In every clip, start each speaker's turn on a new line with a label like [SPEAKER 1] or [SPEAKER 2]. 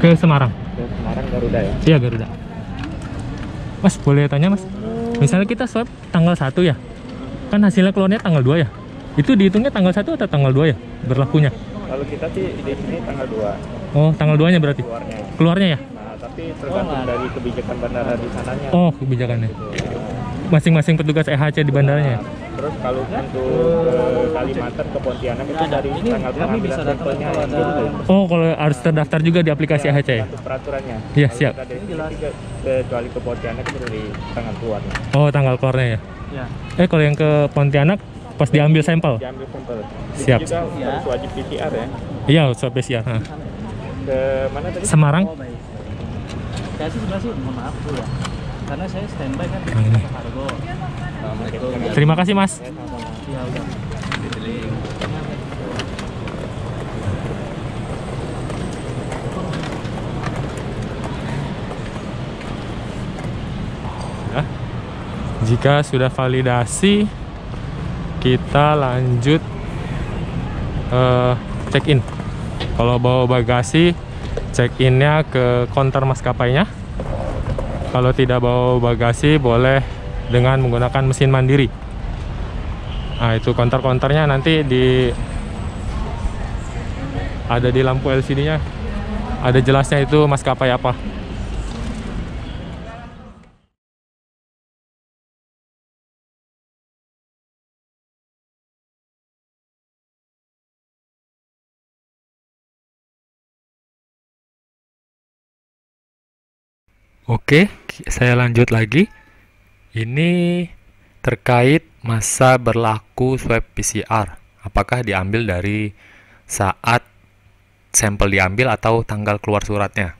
[SPEAKER 1] ke Semarang ke Semarang Garuda ya iya Garuda Mas boleh tanya Mas misalnya kita swab tanggal 1 ya kan hasilnya keluarnya tanggal 2 ya itu dihitungnya tanggal 1 atau tanggal 2 ya berlakunya kalau kita sih di sini tanggal 2 oh tanggal 2 nya berarti keluarnya keluarnya ya nah, tapi tergantung dari kebijakan bandara di sananya oh kebijakannya masing-masing petugas EHC di bandaranya nah, ya? terus kalau untuk ke Kalimantan ke Pontianak itu dari ini, tanggal kami bisa pengambilan sampelnya oh kalau harus terdaftar juga di aplikasi iya, ya, AHC ya peraturannya ya siap kecuali ke Pontianak itu dari tanggal keluarnya oh tanggal keluarnya ya, ya. eh kalau yang ke Pontianak pas diambil sampel diambil sampel siap juga ya. harus wajib PCR ya iya harus wajib PCR ha. ke mana tadi Semarang oh, saya sih sebenarnya sih mohon maaf dulu ya karena saya standby kan di Hargo iya. Terima kasih Mas. Ya, Jika sudah validasi, kita lanjut uh, check-in. Kalau bawa bagasi, check-innya ke konter maskapainya. Kalau tidak bawa bagasi, boleh dengan menggunakan mesin mandiri nah itu konter-konternya nanti di ada di lampu LCD nya ada jelasnya itu maskapai apa Oke, saya lanjut lagi. Ini terkait masa berlaku swab PCR. Apakah diambil dari saat sampel diambil atau tanggal keluar suratnya?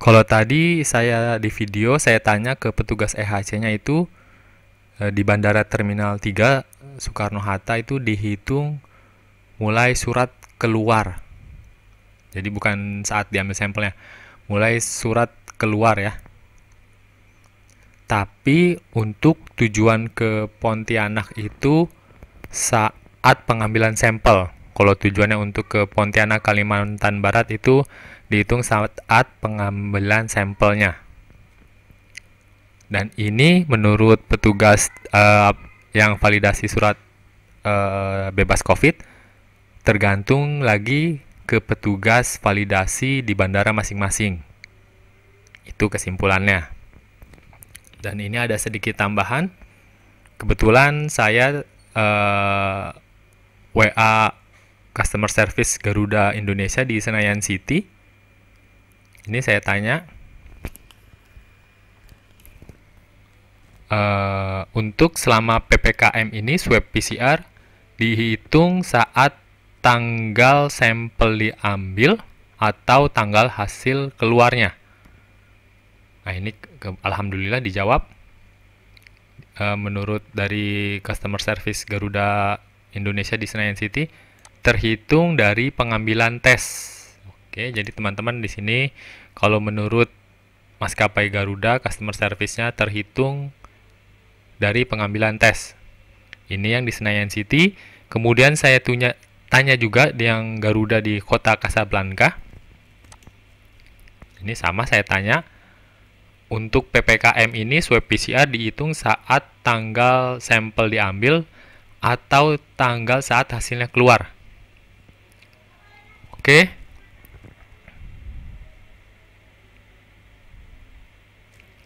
[SPEAKER 1] Kalau tadi saya di video saya tanya ke petugas EHC-nya itu e, di Bandara Terminal 3 Soekarno-Hatta itu dihitung mulai surat keluar. Jadi bukan saat diambil sampelnya, mulai surat keluar ya tapi untuk tujuan ke Pontianak itu saat pengambilan sampel. Kalau tujuannya untuk ke Pontianak Kalimantan Barat itu dihitung saat pengambilan sampelnya. Dan ini menurut petugas uh, yang validasi surat uh, bebas COVID tergantung lagi ke petugas validasi di bandara masing-masing. Itu kesimpulannya. Dan ini ada sedikit tambahan. Kebetulan saya uh, eh, WA customer service Garuda Indonesia di Senayan City. Ini saya tanya uh, untuk selama PPKM ini swab PCR dihitung saat tanggal sampel diambil atau tanggal hasil keluarnya. Ah, ini ke, alhamdulillah dijawab e, menurut dari customer service Garuda Indonesia di Senayan City terhitung dari pengambilan tes. Oke, jadi teman-teman di sini kalau menurut maskapai Garuda customer service-nya terhitung dari pengambilan tes. Ini yang di Senayan City. Kemudian saya tunya, tanya juga yang Garuda di kota Casablanca. Ini sama saya tanya untuk PPKM ini swab PCR dihitung saat tanggal sampel diambil atau tanggal saat hasilnya keluar. Oke.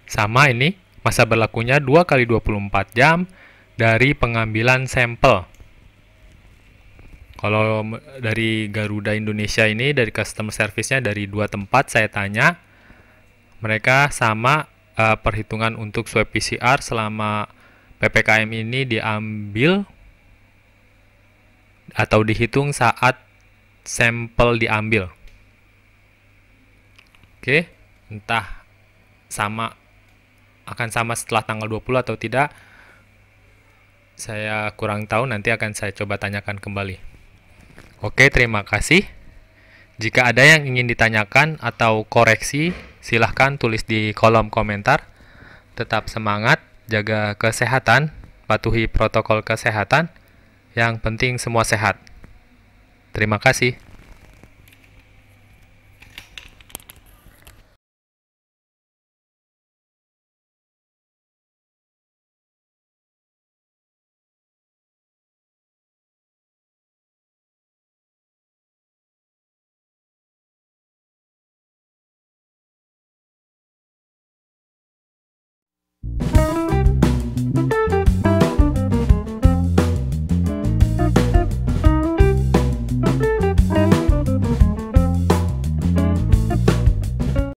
[SPEAKER 1] Sama ini, masa berlakunya 2 kali 24 jam dari pengambilan sampel. Kalau dari Garuda Indonesia ini, dari customer service-nya dari dua tempat saya tanya, mereka sama uh, perhitungan untuk swab PCR selama PPKM ini diambil atau dihitung saat sampel diambil. Oke, entah sama akan sama setelah tanggal 20 atau tidak saya kurang tahu nanti akan saya coba tanyakan kembali. Oke, terima kasih. Jika ada yang ingin ditanyakan atau koreksi silahkan tulis di kolom komentar. Tetap semangat, jaga kesehatan, patuhi protokol kesehatan. Yang penting semua sehat. Terima kasih.